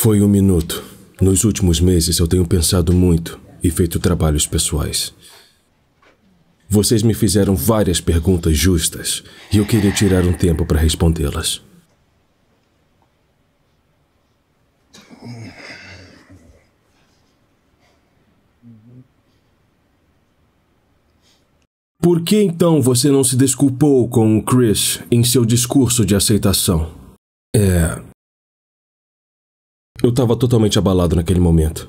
Foi um minuto. Nos últimos meses eu tenho pensado muito e feito trabalhos pessoais. Vocês me fizeram várias perguntas justas e eu queria tirar um tempo para respondê-las. Por que então você não se desculpou com o Chris em seu discurso de aceitação? É. Eu estava totalmente abalado naquele momento.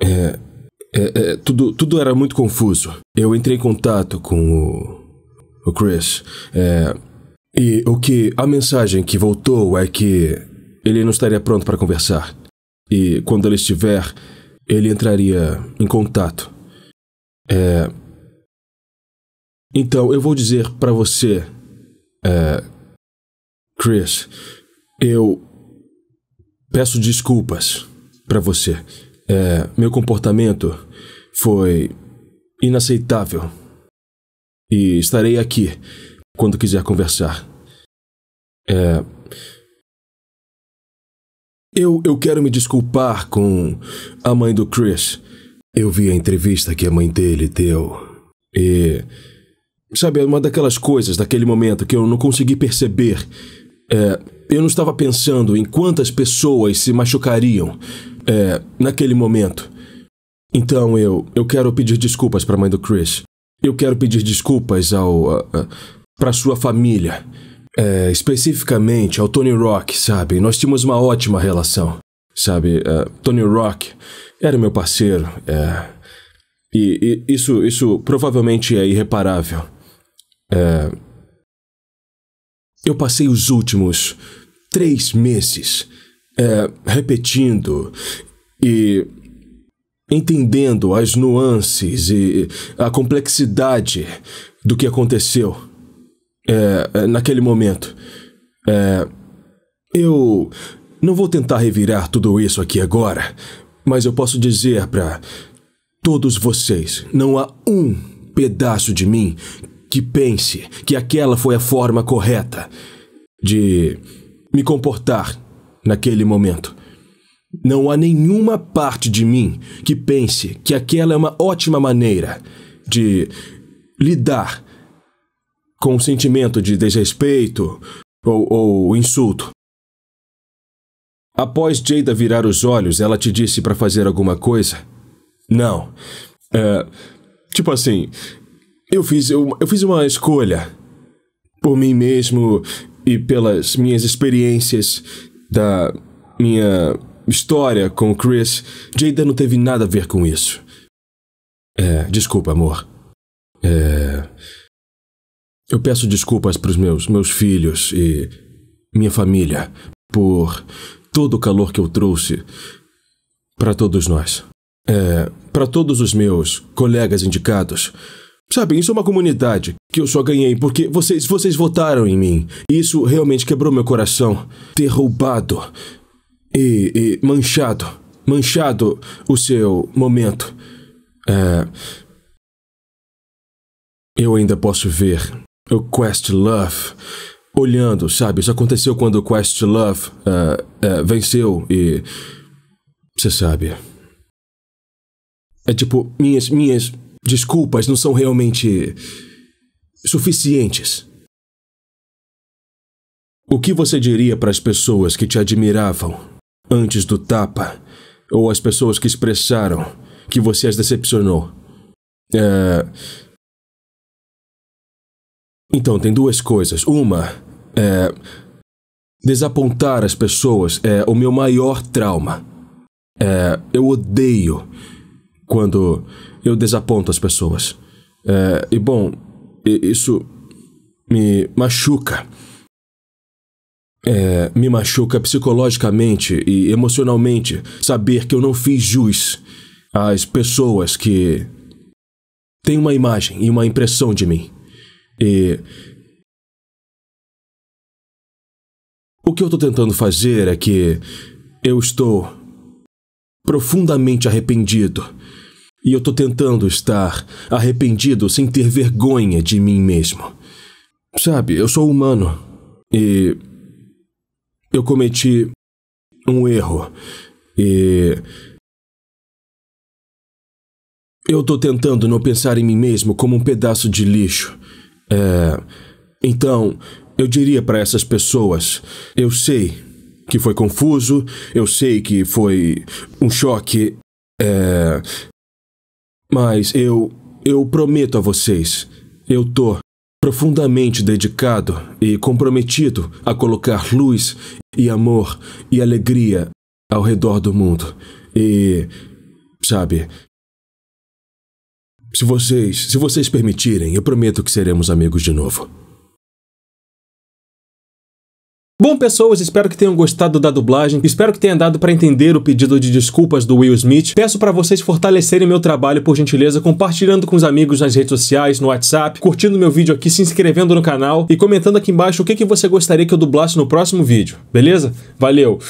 É, é, é, tudo, tudo era muito confuso. Eu entrei em contato com o, o Chris. É, e o que a mensagem que voltou é que ele não estaria pronto para conversar. E quando ele estiver, ele entraria em contato. É, então eu vou dizer para você, é, Chris, eu Peço desculpas para você. É, meu comportamento foi inaceitável. E estarei aqui quando quiser conversar. É, eu, eu quero me desculpar com a mãe do Chris. Eu vi a entrevista que a mãe dele deu. E. Sabe, é uma daquelas coisas daquele momento que eu não consegui perceber. É, eu não estava pensando em quantas pessoas se machucariam é, naquele momento. Então eu, eu quero pedir desculpas para a mãe do Chris. Eu quero pedir desculpas ao para sua família, é, especificamente ao Tony Rock, sabe? Nós tínhamos uma ótima relação, sabe? Uh, Tony Rock era meu parceiro. É, e, e, isso, isso provavelmente é irreparável. É, eu passei os últimos três meses é, repetindo e entendendo as nuances e a complexidade do que aconteceu é, é naquele momento. É, eu não vou tentar revirar tudo isso aqui agora, mas eu posso dizer para todos vocês: não há um pedaço de mim que pense que aquela foi a forma correta de me comportar naquele momento. Não há nenhuma parte de mim que pense que aquela é uma ótima maneira de lidar com o sentimento de desrespeito ou, ou insulto. Após Jada virar os olhos, ela te disse para fazer alguma coisa? Não. É, tipo assim, eu fiz, eu, eu fiz uma escolha por mim mesmo e pelas minhas experiências da minha história com o Chris. Jada não teve nada a ver com isso. É, desculpa, amor. É, eu peço desculpas para os meus, meus filhos e minha família por todo o calor que eu trouxe para todos nós. É, para todos os meus colegas indicados Sabe, isso é uma comunidade que eu só ganhei porque vocês, vocês votaram em mim. E isso realmente quebrou meu coração. Ter roubado e, e manchado, manchado o seu momento. É... Eu ainda posso ver o Quest Love olhando, sabe? Isso aconteceu quando o Quest Love uh, uh, venceu e. Você sabe. É tipo, minhas, minhas desculpas não são realmente suficientes. O que você diria para as pessoas que te admiravam antes do tapa ou as pessoas que expressaram que você as decepcionou? É... Então, tem duas coisas. Uma é. Desapontar as pessoas é o meu maior trauma. É, eu odeio quando eu desaponto as pessoas. É, e bom, isso me machuca. É, me machuca psicologicamente e emocionalmente saber que eu não fiz jus às pessoas que têm uma imagem e uma impressão de mim. E. O que eu estou tentando fazer é que eu estou profundamente arrependido. E eu tô tentando estar arrependido sem ter vergonha de mim mesmo. Sabe, eu sou humano e eu cometi um erro e eu tô tentando não pensar em mim mesmo como um pedaço de lixo. É... Então, eu diria para essas pessoas: eu sei que foi confuso, eu sei que foi um choque. É... Mas eu. Eu prometo a vocês, eu tô profundamente dedicado e comprometido a colocar luz e amor e alegria ao redor do mundo. E. Sabe, se vocês, se vocês permitirem, eu prometo que seremos amigos de novo. Bom, pessoas, espero que tenham gostado da dublagem, espero que tenha dado para entender o pedido de desculpas do Will Smith. Peço para vocês fortalecerem meu trabalho, por gentileza, compartilhando com os amigos nas redes sociais, no WhatsApp, curtindo meu vídeo aqui, se inscrevendo no canal e comentando aqui embaixo o que, que você gostaria que eu dublasse no próximo vídeo, beleza? Valeu!